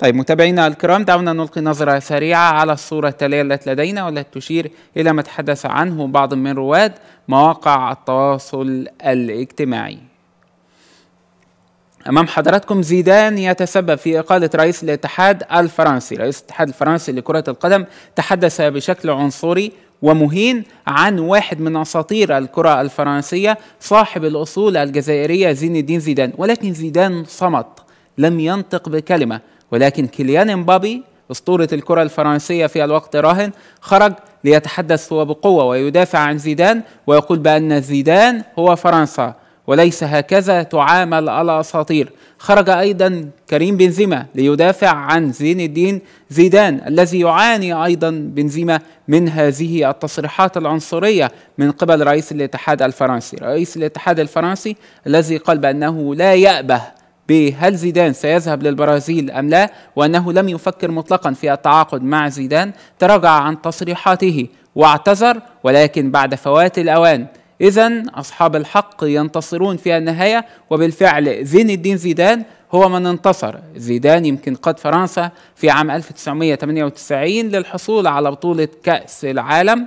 طيب متابعينا الكرام دعونا نلقي نظرة سريعة على الصورة التالية التي لدينا والتي تشير إلى ما تحدث عنه بعض من رواد مواقع التواصل الاجتماعي أمام حضراتكم زيدان يتسبب في إقالة رئيس الاتحاد الفرنسي رئيس الاتحاد الفرنسي لكرة القدم تحدث بشكل عنصري ومهين عن واحد من اساطير الكره الفرنسيه صاحب الاصول الجزائريه زين الدين زيدان ولكن زيدان صمت لم ينطق بكلمه ولكن كيليان امبابي اسطوره الكره الفرنسيه في الوقت الراهن خرج ليتحدث هو بقوه ويدافع عن زيدان ويقول بان زيدان هو فرنسا وليس هكذا تعامل الاساطير خرج ايضا كريم بنزيما ليدافع عن زين الدين زيدان الذي يعاني ايضا بنزيما من هذه التصريحات العنصريه من قبل رئيس الاتحاد الفرنسي رئيس الاتحاد الفرنسي الذي قال بانه لا يأبه بهل زيدان سيذهب للبرازيل أم لا وأنه لم يفكر مطلقا في التعاقد مع زيدان تراجع عن تصريحاته واعتذر ولكن بعد فوات الأوان إذا أصحاب الحق ينتصرون في النهاية وبالفعل زين الدين زيدان هو من انتصر زيدان يمكن قاد فرنسا في عام 1998 للحصول على بطولة كأس العالم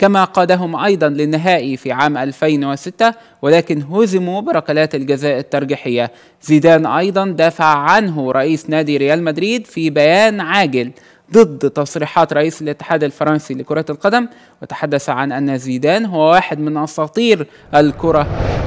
كما قادهم أيضا للنهائي في عام 2006 ولكن هزموا بركلات الجزاء الترجيحية زيدان أيضا دافع عنه رئيس نادي ريال مدريد في بيان عاجل ضد تصريحات رئيس الاتحاد الفرنسي لكرة القدم وتحدث عن أن زيدان هو واحد من أساطير الكرة